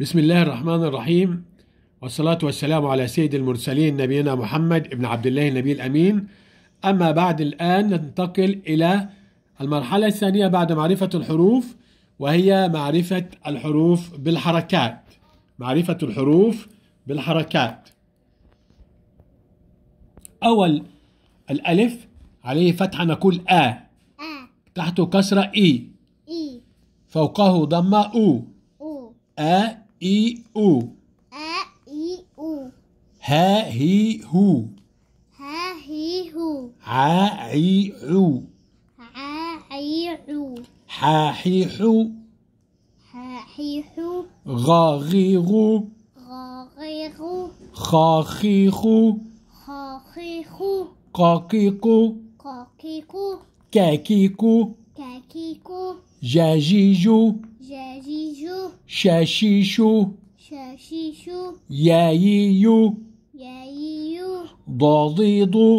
بسم الله الرحمن الرحيم والصلاة والسلام على سيد المرسلين نبينا محمد ابن عبد الله النبي الأمين أما بعد الآن ننتقل إلى المرحلة الثانية بعد معرفة الحروف وهي معرفة الحروف بالحركات معرفة الحروف بالحركات أول الألف عليه فتحة نقول آ آه. تحته كسرة إي إي فوقه ضمة أو أو آ إي أو أ إي أو ها هي هو ها هي هو عا عي عو عا عي عو حا حي حو حا حي حو غا غي غو غا غي غو خا خي خو خا خي خو قا كي قو قا كي قو كا كي قو كا كي قو جا جي جو شاشيشو شاشيشو ياييو يايييو ضاضيضو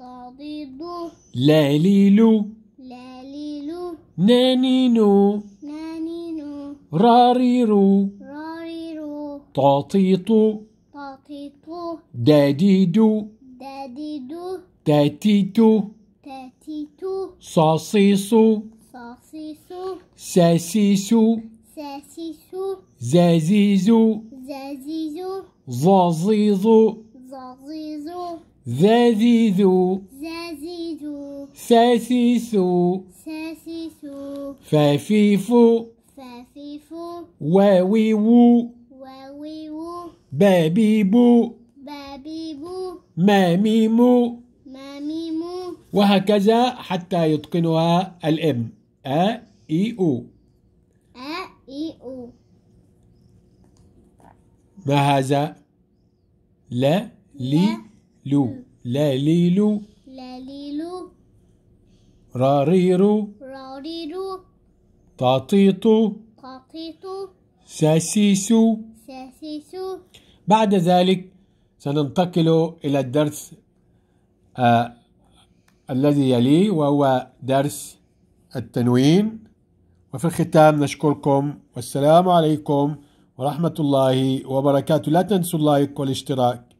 ضاضيضو لاليلو لاليلو نانينو نانينو راريرو راريرو طاطيطو طاطيطو داديدو داديدو تاتيتو تاتيتو صاصيصو صاصيصو ساسيسو زاسيسو زازيزو زازيزو زازيزو زازيزو زازيزو زازيزو ساسيسو ساسيسو فافيفو فافيفو واويو واويو بابيبو بابيبو ماميمو ماميمو وهكذا حتى يتقنها الام أ إي أو اي او ما هذا لا لي لو لا لي لو لا لي لو راريرو راريرو تعطيطو تعطيطو ساسيسو ساسيسو بعد ذلك سننتقل إلى الدرس آه الذي يليه وهو درس التنوين وفي الختام نشكركم والسلام عليكم ورحمة الله وبركاته لا تنسوا اللايك والاشتراك